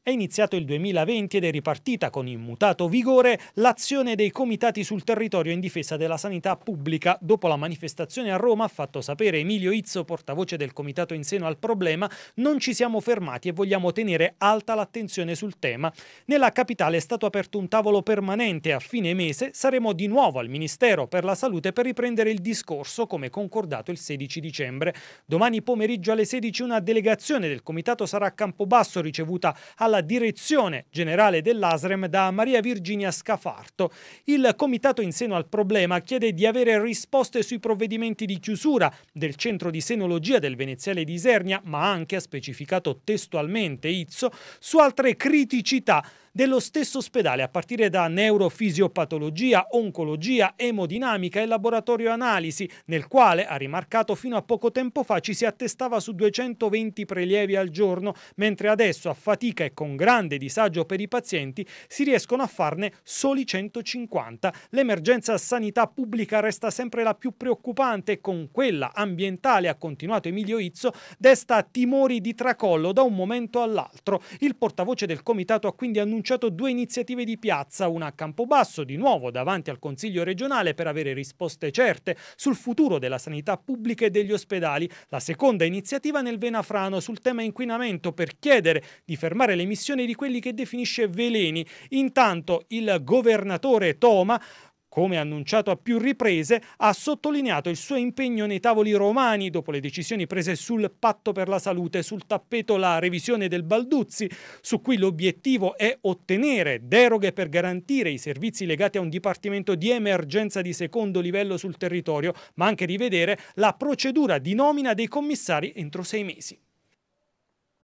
È iniziato il 2020 ed è ripartita con immutato vigore l'azione dei comitati sul territorio in difesa della sanità pubblica. Dopo la manifestazione a Roma, ha fatto sapere Emilio Izzo, portavoce del comitato in seno al problema, non ci siamo fermati e vogliamo tenere alta l'attenzione sul tema. Nella capitale è stato aperto un tavolo permanente a fine mese saremo di nuovo al Ministero per la Salute per riprendere il discorso come concordato il 16 dicembre. Domani pomeriggio alle 16 una delegazione del comitato sarà a Campobasso ricevuta alla alla direzione generale dell'ASREM da Maria Virginia Scafarto. Il comitato in seno al problema chiede di avere risposte sui provvedimenti di chiusura del centro di senologia del Veneziale di Isernia, ma anche, ha specificato testualmente Izzo, su altre criticità dello stesso ospedale, a partire da neurofisiopatologia, oncologia, emodinamica e laboratorio analisi, nel quale, ha rimarcato, fino a poco tempo fa ci si attestava su 220 prelievi al giorno, mentre adesso a fatica e con grande disagio per i pazienti si riescono a farne soli 150. L'emergenza sanità pubblica resta sempre la più preoccupante e con quella ambientale, ha continuato Emilio Izzo, desta timori di tracollo da un momento all'altro. Il portavoce del comitato ha quindi annunciato annunciato due iniziative di piazza, una a Campobasso, di nuovo davanti al Consiglio regionale per avere risposte certe sul futuro della sanità pubblica e degli ospedali, la seconda iniziativa nel Venafrano sul tema inquinamento per chiedere di fermare l'emissione di quelli che definisce veleni. Intanto il governatore Toma come annunciato a più riprese, ha sottolineato il suo impegno nei tavoli romani dopo le decisioni prese sul patto per la salute, sul tappeto la revisione del Balduzzi, su cui l'obiettivo è ottenere deroghe per garantire i servizi legati a un dipartimento di emergenza di secondo livello sul territorio, ma anche rivedere la procedura di nomina dei commissari entro sei mesi.